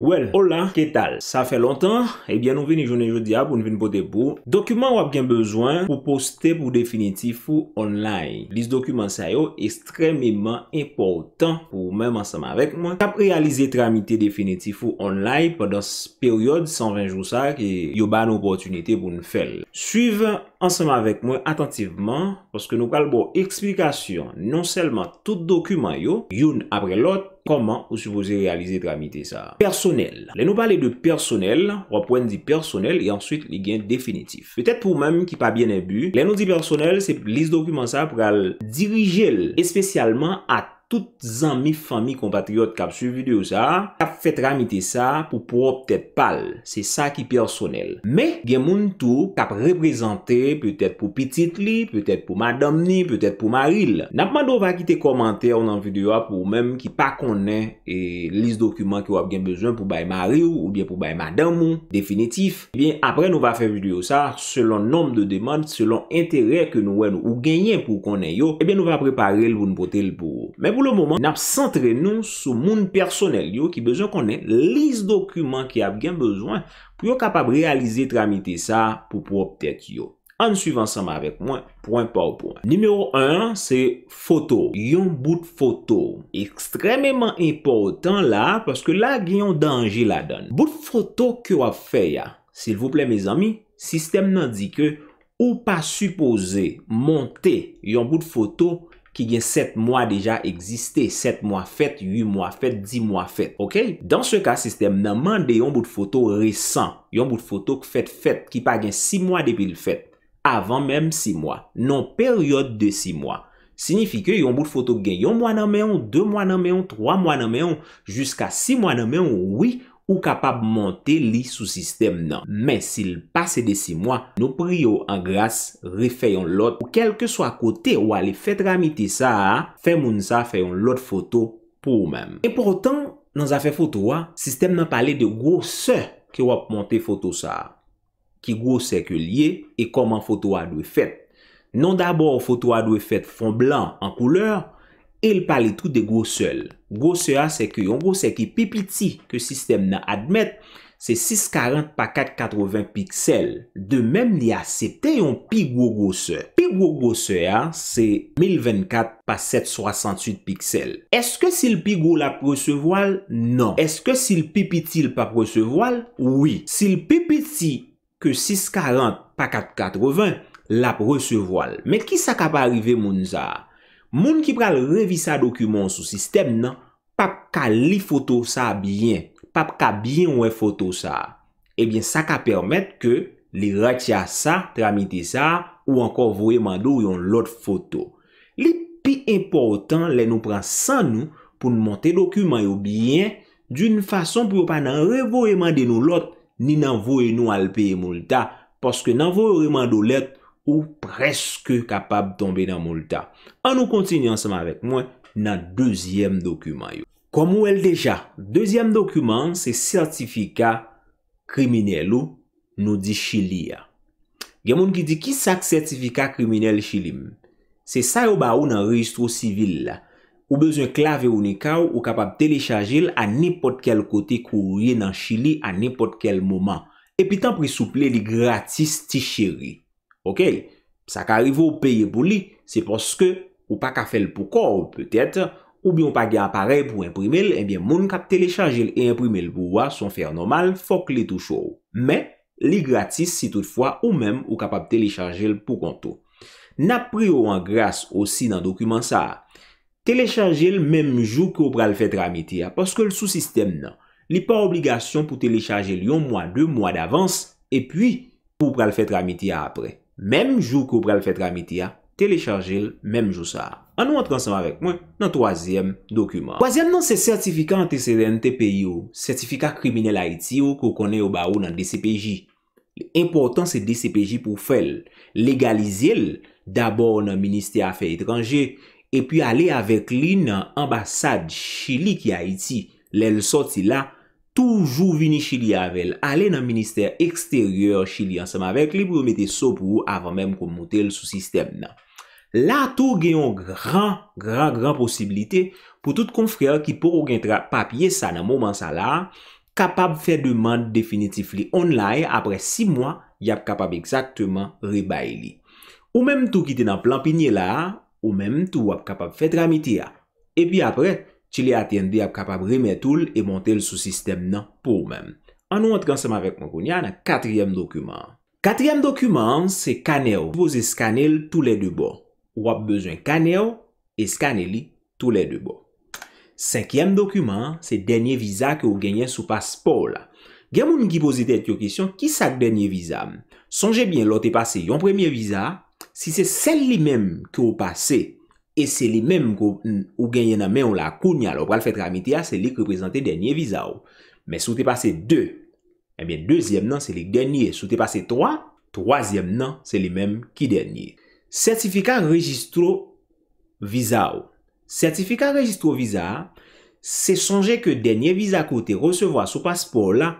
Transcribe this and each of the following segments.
Well, hola, ketal? Sa fe lontan, ebyen nou vini jounen joudia pou nou vini pou debou. Dokumen wap gen bezwen pou poste pou definitif ou online. Lis dokumen sayo ekstrememan importan pou mwen mwansama vek mwen. Kap realize tramite definitif ou online pou dans peryode 120 jou sa ki yo ban opotunite pou nou fel. Suiv... Anseman vek mwen attentiveman, poske nou kalbo eksplikasyon non selman tout dokumen yo, youn apre lot, koman ou supoze realize tramite sa. Personnel. Le nou pale de personnel, wapwen di personnel, e answik li gen definitif. Petet pou mwen ki pa bien e bu, le nou di personnel, se plis dokumen sa pou kal dirije l, espesyalman at. Tout zanmi, fami, kompatriot kap su videyo sa, kap fet ramite sa pou pou ou ptet pal. Se sa ki personel. Me, gen moun tou, kap reprezenter, pwetet pou pitit li, pwetet pou madam ni, pwetet pou maril. Napman nou va kite komantè ou nan videyo ap ou mèm ki pa konen e lis dokumen ki ou ap gen bezwen pou bay maril ou bien pou bay madam ou. Definitif. Ebyen, eh apre nou va fe videyo sa, selon nom de deman, selon entere ke nou wè nou ou genyen pou konen yo, ebyen eh nou va prepare l pou nou pote l pou ou. Pou le momen, nap sentre nou sou moun personel yo ki bezo konen lis dokumen ki ap gen bezoan pou yo kapab realize tramite sa pou pou optek yo. An suyvan sama avek mwen, poun poun poun. Numero 1, se foto. Yon bout foto. Ekstrememan important la, paske la gen yon danje la don. Bout foto ki wap fe ya. Sil vouple miz ami, sistem nan di ke ou pa suppose monte yon bout foto poun. ki gen 7 mwa deja egziste, 7 mwa fèt, 8 mwa fèt, 10 mwa fèt, ok? Dans se ka, sistem nanman de yon bout foto resen, yon bout foto fèt fèt, ki pa gen 6 mwa depil fèt, avan menm 6 mwa, non peryode de 6 mwa, signifi ke yon bout foto gen yon mwa nanmen yon, 2 mwa nanmen yon, 3 mwa nanmen yon, jiska 6 mwa nanmen yon, oui, ou kapab monte li sou sistem nan. Men, si l'passe de 6 mwa, nou priyo angras, refeyon lot, ou kelke swa kote wale fet ramite sa a, femoun sa feyon lot foto pou ou men. E portan, nan zafè foto a, sistem nan pale de gwo se ke wap monte foto sa a, ki gwo se ke liye, e koman foto a dwe fet. Non dabor foto a dwe fet fon blan an kouleur, El pale tout de gwo seol. Gwo se a se ki yon gwo se ki pi piti ke sistem nan admet se 640 pa 480 piksel. De mem ni a se te yon pi gwo gwo se. Pi gwo gwo se a se 1024 pa 768 piksel. Eske si l pi gwo la prese voal? Non. Eske si l pi piti l pa prese voal? Oui. Si l pi piti ke 640 pa 480 la prese voal. Men ki sa ka pa arrive moun za a? Moun ki pral revisa dokumen sou sistem nan, pap ka li foto sa biyen, pap ka biyen ou e foto sa. Ebyen, sa ka permet ke li ratia sa tramite sa ou ankon voye mandou yon lot foto. Li pi importan le nou pran san nou pou nou monte dokumen yo biyen d'youn fason pou pa nan revoye mande nou lot ni nan voye nou alpeye mou lta. Paske nan voye mandou let, Ou preske kapab tombe nan mou lta. An nou kontinu ansama vek mwen nan dezyem dokumen yo. Kom ou el deja, dezyem dokumen se sertifika kriminello nou di chili ya. Gen moun ki di ki sak sertifika kriminelle chilim? Se sa yo ba ou nan registro sivil la. Ou bezon klavye ou nika ou kapab telechajil an nipotkel kote kou rye nan chili an nipotkel mouman. E pi tan pri souple li gratis ti chiri. Ok, sa ka arrivo peye pou li, se poske ou pa ka fel pou kor, ou petet, ou biyon pa gen aparel pou imprimel, ebyen eh moun kap telechaje l e imprimel pou wa son fer normal, fok li tou chou. Men, li gratis si toutfwa ou menm ou kapap telechaje l pou konto. Na priyo an grase osi nan dokumen sa, telechaje l menm jou ki ou pral fet ramite ya, poske l sou sistem nan, li pa obligasyon pou telechaje l yon mwa 2 mwa davans, e pi pou pral fet ramite ya apre. Memjou kou prel fet ramite ya, telechaje l, memjou sa. An nou an transem avek mwen nan toazyem dokumen. Toazyem nan se sertifika antecedente pe yo, sertifika krimine la iti yo kou kone yo ba ou nan DCPJ. L importan se DCPJ pou fel, legalize l, dabor nan Ministè Afè Etranger, epi ale avek li nan ambasade chili ki a iti, l el soti la, Toujou vini chili avel, ale nan minister eksteryor chili ansema vek li pou mwete sopou avan menm kon mwote l sou sistem nan. La tou genyon gran, gran, gran posibilite pou tout kon frer ki pou kon gen tra papye sa nan mwoman sa la, kapab fe deman definitif li online apre 6 mwa, yap kapab ekzaktman ribaye li. Ou menm tou ki te nan plan pinye la, ou menm tou ap kapab fet ramite ya. E pi apre... Chi li atyende ap kapab remet oul e monte l sou sistem nan pou mèm. An nou an transeman vek mwen konya nan katryem dokumen. Katryem dokumen se kane ou. Vose skane l tou le debo. Ou ap bezwen kane ou, e skane li tou le debo. Sekyem dokumen se denye viza ke ou genye sou paspo la. Gen moun ki pose tèt yo kisyon, ki sak denye viza? Sonje bien lote pase yon premye viza, si se sel li mèm ke ou pase... E se li menm kou mm, ou genye nan men ou la akoun ya, lopal fet ramite ya, se li kreprezante denye viza ou. Men sou te pase 2, ebyen, dezyem nan, se li denye. Sou te pase 3, troasyem nan, se li menm ki denye. Sertifika registro viza ou. Sertifika registro viza, se sonje ke denye viza kou te resevo a sou paspor la,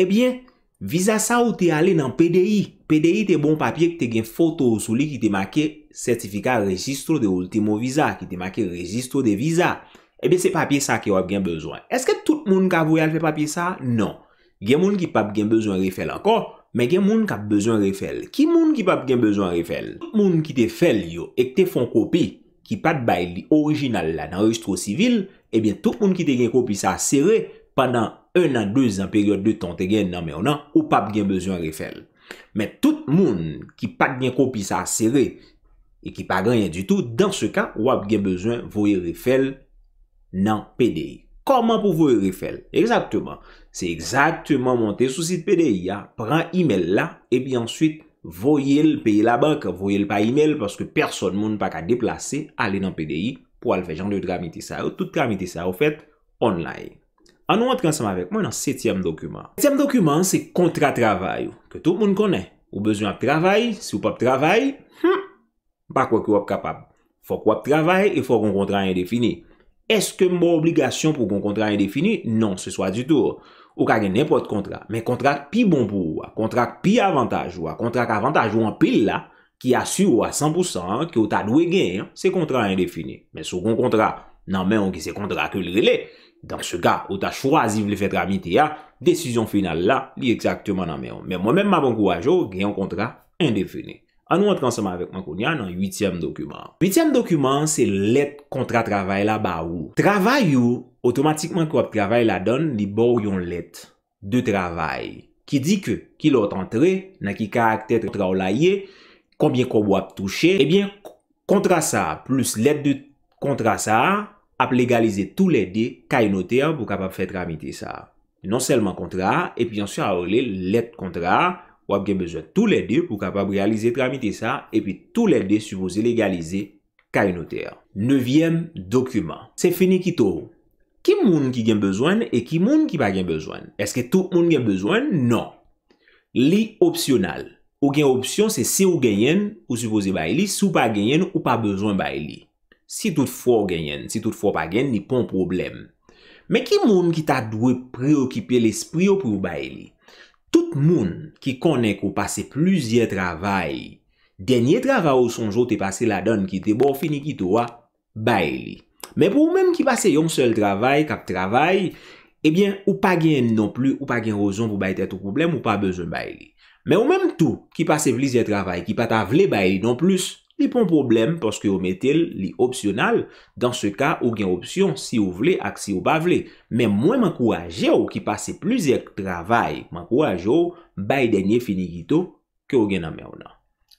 ebyen, eh viza sa ou te ale nan PDI. PDI te bon papye ki te gen foto sou li ki te make, sertifika registro de ultimo viza ki te make registro de viza ebe eh se papye sa ki wap gen bezwen eske tout moun ka vwe alfe papye sa? non, gen moun ki pap gen bezwen refel anko, men gen moun ka bezwen refel, ki moun ki pap gen bezwen refel? tout moun ki te fel yo, ek te fon kopi, ki pat bay li orijinal la nan registro sivil, ebe eh tout moun ki te gen kopi sa serre pandan 1 an 2 an peryote de ton te gen nan mè ou nan, ou pap gen bezwen refel, men tout moun ki pat gen kopi sa serre E ki pa ganyan di tou, dan se ka, wap gen bezwen voye refel nan PDI. Koman pou voye refel? Eksaktman. Se eksaktman monte sou site PDI ya, pran email la, e bi answit voye l paye la bank, voye l pa email, paske person moun pa ka deplase, ale nan PDI, pou al fe jan de tramiti sa yo, tout tramiti sa yo fet online. An nou an transman vek, mwen an setyem dokumen. Setyem dokumen, se kontra travay yo, ke tout moun konen. Ou bezwen ap travay, si ou pap travay, hm, Bak wak wak kapab. Fok wak travay, e fok kon kontra indefini. Eske mou obligasyon pou kon kontra indefini? Non, se swa di tou. Ou kage nèpot kontra, men kontrak pi bon pou ou a. Kontrak pi avantaj ou a. Kontrak avantaj ou an pil la, ki asu ou a 100%, ki ou ta nou e gen, se kontra indefini. Men sou kon kontra nan men ou ki se kontra ke lrele. Dans se ga, ou ta chwaziv le fet ramite ya, desisyon final la, li exaktman nan men ou. Men mou men mabon kouaj ou, oh, gen yon kontra indefini. An nou an transeman avèk man konya nan 8èm dokumen. 8èm dokumen, se let kontra travay la ba ou. Travay ou, otomatikman kwa ap travay la don, li bo yon let de travay. Ki di ke, ki lot antre, nan ki karakter tra ou la ye, konbyen kwa ou ap touche, ebyen eh kontra sa, plus let de kontra sa, ap legalize tou let de kay noter pou kap ap fè tramite sa. Non selman kontra, e pi yon se a ou le let kontra a, Ou ap gen bezwen tout le de pou kapab realize tramite sa, epi tout le de soupoze legalize kari noter. Nevyem, dokumen. Se fini ki tou. Ki moun ki gen bezwen, e ki moun ki pa gen bezwen? Eske tout moun gen bezwen? Non. Li, opsional. Ou gen opsyon se se ou genyen ou soupoze ba elis, sou pa genyen ou pa bezwen ba elis. Si tout fwo genyen, si tout fwo pa genyen, ni pon problem. Me ki moun ki ta dwe preokipe l'espri yo pou ba elis? Tout moun ki konek ou pase plizye travay, denye travay ou sonjou te pase la don ki te bo finik ito wa, bay li. Men pou ou menm ki pase yon sel travay, kap travay, ebyen ou pa gen non pli, ou pa gen rozon pou bay tete ou problem, ou pa bezon bay li. Men ou menm tou ki pase vlizye travay, ki pata vle bay li non plis. Li pon problem poske yo metel li opsyonal, dan se ka ou gen opsyon si ou vle ak si ou ba vle. Men mwen man kouaje ou ki pase plize trabay, man kouaje ou bay denye finigito ke ou gen ame ou nan.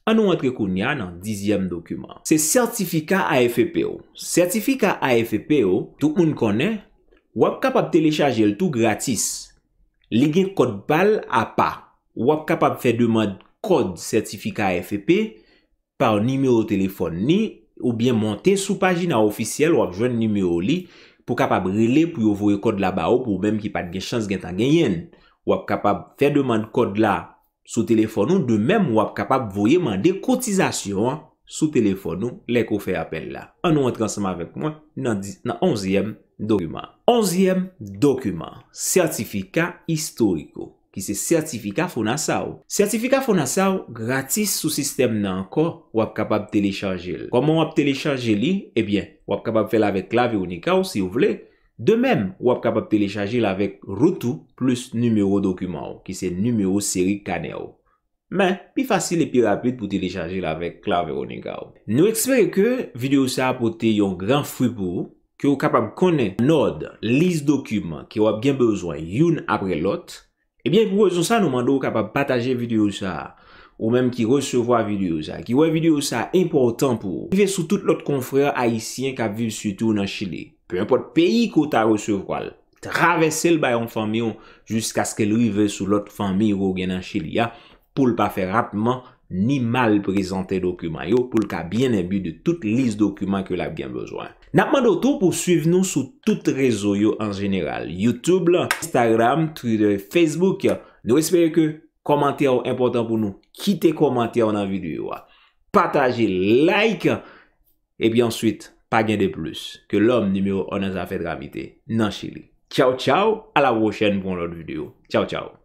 An nou antre koun ya nan dizyem dokumen. Se sertifika AFP ou. Sertifika AFP ou, tout moun kone, wap kapab telechaje l tou gratis. Li gen kod bal a pa. Wap kapab fe demad kod sertifika AFP ou, Ou pa ou nimeyo telefon ni ou bien monte sou pagina ofisyel ou ap jwen nimeyo li pou kapab rile pou yo voye kod la ba ou pou mèm ki pat gen chans gen tangen yen. Ou ap kapab fè deman kod la sou telefon nou. De mèm ou ap kapab voye mande kotizasyon sou telefon nou lek ou fè apel la. An nou entranseman avèk mwen nan onzyem dokumen. Onzyem dokumen, sertifika istoriko. ki se sertifika fonasaw. Sertifika fonasaw gratis sou sistem nan anko wap kapab telechaje li. Koman wap telechaje li? Ebyen, wap kapab fè lavek klavye ou nika ou si ou vle. De mem, wap kapab telechaje li avèk rotou plus numero dokumen ou, ki se numero seri kane ou. Men, pi fasil e pi rapid pou telechaje li avèk klavye ou nika ou. Nou ekspere ke videyo sa apote yon gran fwi pou ki ou kapab konen nod, lis dokumen ki wap gen bezwa yon apre lote, Ebyen pou wè son sa nou mandou kap ap pataje video sa Ou mèm ki resevo a video sa Ki wè video sa important pou Kive sou tout lot konfrer haisyen Kap vive sutou nan Chile Pe mèpote peyi ko ta resevo al Travesse l bayon fami yo Jusk aske l vive sou lot fami yo gen nan Chile ya Poul pa fe rapman Ni mal prezante dokuman yo pou l ka bien ebi de tout liste dokuman ke l ap gen bezwen. Napman do tou pou suiv nou sou tout rezo yo an general. Youtube, Instagram, Twitter, Facebook. Nou espere ke komantye ou important pou nou. Kite komantye ou nan videyo. Pataje like. Eby answit, pa gen de plus. Ke l om numero 1 an zafet ramite nan chili. Chow chow. A la woshen pou an lot videyo. Chow chow.